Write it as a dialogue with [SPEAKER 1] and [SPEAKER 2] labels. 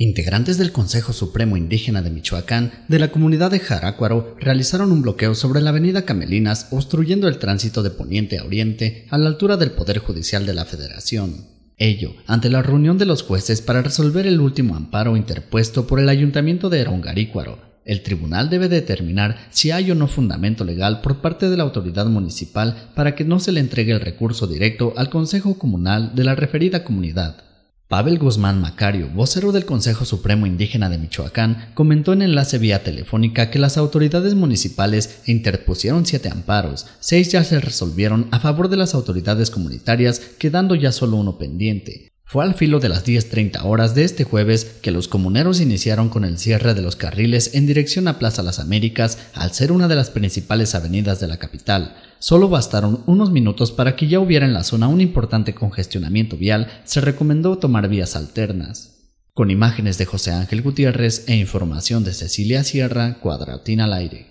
[SPEAKER 1] Integrantes del Consejo Supremo Indígena de Michoacán de la comunidad de Jarácuaro realizaron un bloqueo sobre la avenida Camelinas obstruyendo el tránsito de poniente a oriente a la altura del Poder Judicial de la Federación. Ello ante la reunión de los jueces para resolver el último amparo interpuesto por el Ayuntamiento de Erongarícuaro. El tribunal debe determinar si hay o no fundamento legal por parte de la autoridad municipal para que no se le entregue el recurso directo al Consejo Comunal de la referida comunidad. Pavel Guzmán Macario, vocero del Consejo Supremo Indígena de Michoacán, comentó en enlace vía telefónica que las autoridades municipales interpusieron siete amparos, seis ya se resolvieron a favor de las autoridades comunitarias, quedando ya solo uno pendiente. Fue al filo de las 10.30 horas de este jueves que los comuneros iniciaron con el cierre de los carriles en dirección a Plaza Las Américas al ser una de las principales avenidas de la capital solo bastaron unos minutos para que ya hubiera en la zona un importante congestionamiento vial, se recomendó tomar vías alternas. Con imágenes de José Ángel Gutiérrez e información de Cecilia Sierra, Cuadratina al aire.